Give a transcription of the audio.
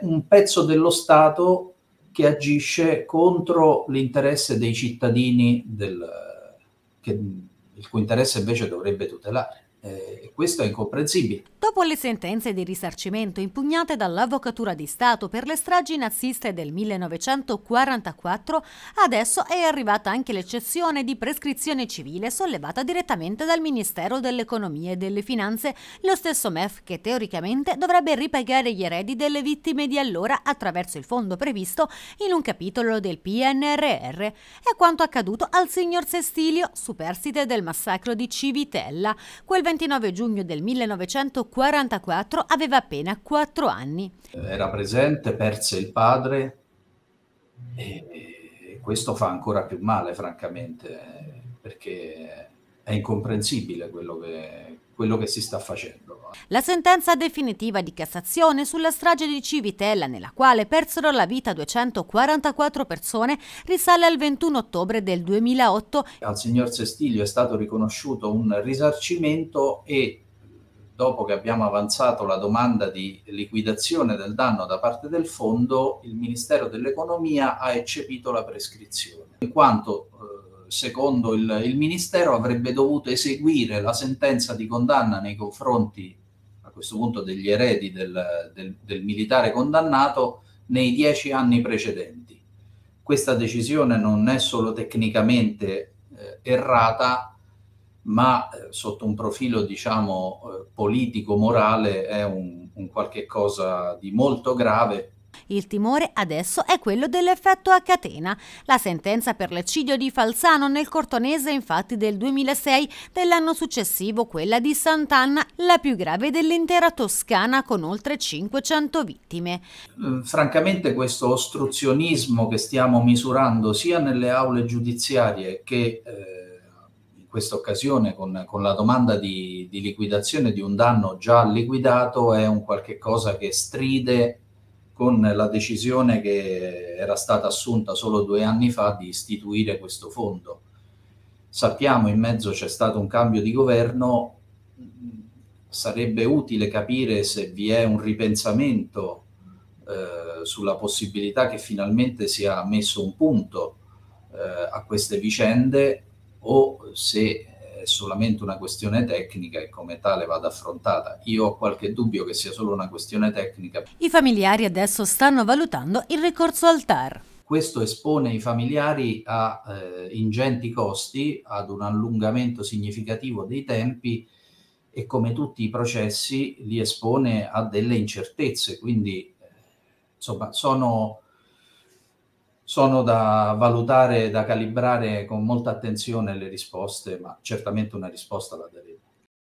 un pezzo dello Stato che agisce contro l'interesse dei cittadini del, che, il cui interesse invece dovrebbe tutelare. Eh, questo è incomprensibile. Dopo le sentenze di risarcimento impugnate dall'Avvocatura di Stato per le stragi naziste del 1944, adesso è arrivata anche l'eccezione di prescrizione civile sollevata direttamente dal Ministero dell'Economia e delle Finanze, lo stesso MEF che teoricamente dovrebbe ripagare gli eredi delle vittime di allora attraverso il fondo previsto in un capitolo del PNRR. È quanto accaduto al signor Sestilio, superstite del massacro di Civitella, quel 29 giugno del 1944 44 aveva appena 4 anni. Era presente, perse il padre e questo fa ancora più male, francamente, perché è incomprensibile quello che, quello che si sta facendo. La sentenza definitiva di Cassazione sulla strage di Civitella, nella quale persero la vita 244 persone, risale al 21 ottobre del 2008. Al signor Sestiglio è stato riconosciuto un risarcimento e dopo che abbiamo avanzato la domanda di liquidazione del danno da parte del fondo, il Ministero dell'Economia ha eccepito la prescrizione, in quanto eh, secondo il, il, Ministero avrebbe dovuto eseguire la sentenza di condanna nei confronti a questo punto degli eredi del, del, del militare condannato nei dieci anni precedenti. Questa decisione non è solo tecnicamente eh, errata, ma eh, sotto un profilo diciamo eh, politico-morale è un, un qualche cosa di molto grave il timore adesso è quello dell'effetto a catena. La sentenza per l'eccidio di Falzano nel Cortonese infatti del 2006, dell'anno successivo quella di Sant'Anna, la più grave dell'intera Toscana con oltre 500 vittime. Mm, francamente questo ostruzionismo che stiamo misurando sia nelle aule giudiziarie che... Eh, questa occasione con, con la domanda di, di, liquidazione di un danno già liquidato è un qualche cosa che stride con la decisione che era stata assunta solo due anni fa di istituire questo fondo. Sappiamo in mezzo c'è stato un cambio di governo, sarebbe utile capire se vi è un ripensamento eh, sulla possibilità che finalmente sia messo un punto eh, a queste vicende o se è eh, solamente una questione tecnica e come tale vada affrontata. Io ho qualche dubbio che sia solo una questione tecnica. I familiari adesso stanno valutando il ricorso al TAR. Questo espone i familiari a eh, ingenti costi, ad un allungamento significativo dei tempi e come tutti i processi li espone a delle incertezze, quindi eh, insomma sono sono da valutare, da calibrare con molta attenzione le risposte, ma certamente una risposta la daremo.